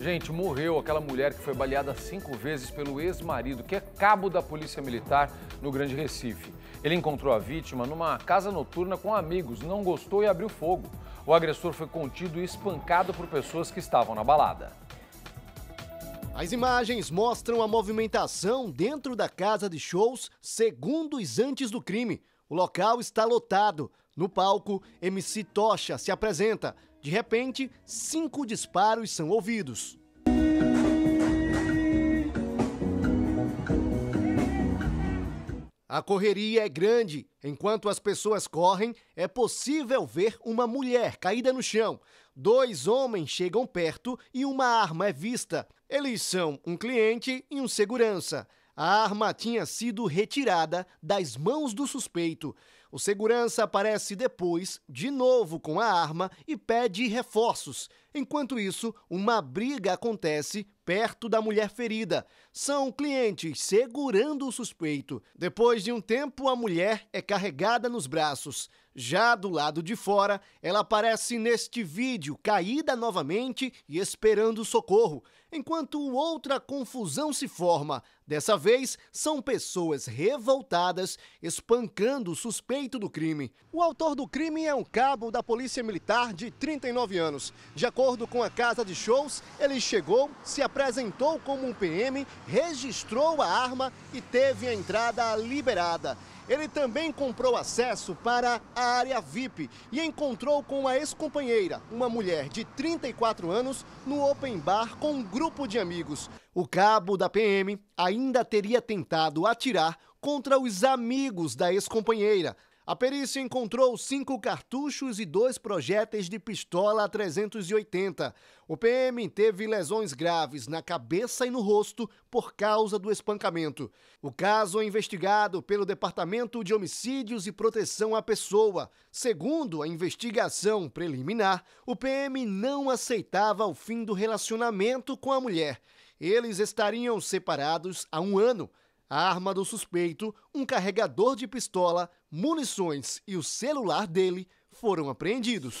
Gente, morreu aquela mulher que foi baleada cinco vezes pelo ex-marido, que é cabo da Polícia Militar no Grande Recife. Ele encontrou a vítima numa casa noturna com amigos, não gostou e abriu fogo. O agressor foi contido e espancado por pessoas que estavam na balada. As imagens mostram a movimentação dentro da casa de shows segundos antes do crime. O local está lotado. No palco, MC Tocha se apresenta, de repente, cinco disparos são ouvidos. A correria é grande. Enquanto as pessoas correm, é possível ver uma mulher caída no chão. Dois homens chegam perto e uma arma é vista. Eles são um cliente e um segurança. A arma tinha sido retirada das mãos do suspeito. O segurança aparece depois, de novo com a arma e pede reforços. Enquanto isso, uma briga acontece perto da mulher ferida. São clientes segurando o suspeito. Depois de um tempo, a mulher é carregada nos braços. Já do lado de fora, ela aparece neste vídeo, caída novamente e esperando socorro, enquanto outra confusão se forma. Dessa vez, são pessoas revoltadas espancando o suspeito do crime. O autor do crime é um cabo da Polícia Militar de 39 anos. De acordo com a casa de shows, ele chegou, se apresentou como um PM, registrou a arma e teve a entrada liberada. Ele também comprou acesso para a área VIP e encontrou com a ex-companheira, uma mulher de 34 anos, no open bar com um grupo de amigos. O cabo da PM ainda teria tentado atirar contra os amigos da ex-companheira, a perícia encontrou cinco cartuchos e dois projéteis de pistola 380. O PM teve lesões graves na cabeça e no rosto por causa do espancamento. O caso é investigado pelo Departamento de Homicídios e Proteção à Pessoa. Segundo a investigação preliminar, o PM não aceitava o fim do relacionamento com a mulher. Eles estariam separados há um ano. A arma do suspeito, um carregador de pistola, munições e o celular dele foram apreendidos.